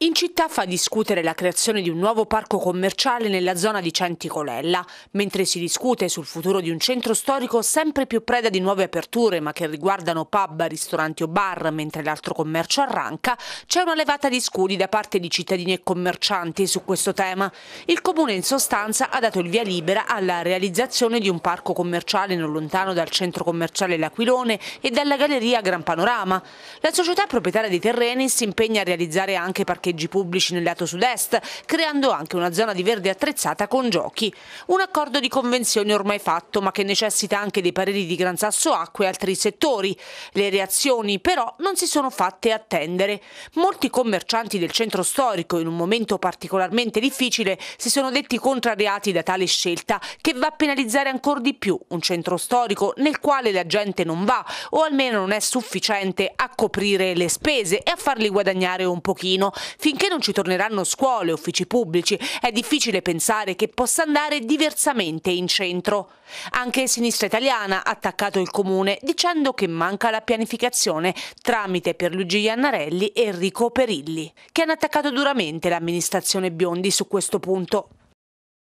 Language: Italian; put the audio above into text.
In città fa discutere la creazione di un nuovo parco commerciale nella zona di Centicolella, mentre si discute sul futuro di un centro storico sempre più preda di nuove aperture ma che riguardano pub, ristoranti o bar, mentre l'altro commercio arranca, c'è una levata di scudi da parte di cittadini e commercianti su questo tema. Il comune in sostanza ha dato il via libera alla realizzazione di un parco commerciale non lontano dal centro commerciale L'Aquilone e dalla galleria Gran Panorama. La società proprietaria dei terreni si impegna a realizzare anche parchi parcheggi pubblici nel lato sud-est, creando anche una zona di verde attrezzata con giochi. Un accordo di convenzione ormai fatto, ma che necessita anche dei pareri di Gran Sasso Acqua e altri settori. Le reazioni però non si sono fatte attendere. Molti commercianti del centro storico, in un momento particolarmente difficile, si sono detti contrariati da tale scelta, che va a penalizzare ancora di più un centro storico nel quale la gente non va o almeno non è sufficiente a coprire le spese e a farli guadagnare un pochino, Finché non ci torneranno scuole, e uffici pubblici, è difficile pensare che possa andare diversamente in centro. Anche Sinistra Italiana ha attaccato il comune dicendo che manca la pianificazione tramite Pierluigi Iannarelli e Enrico Perilli, che hanno attaccato duramente l'amministrazione Biondi su questo punto.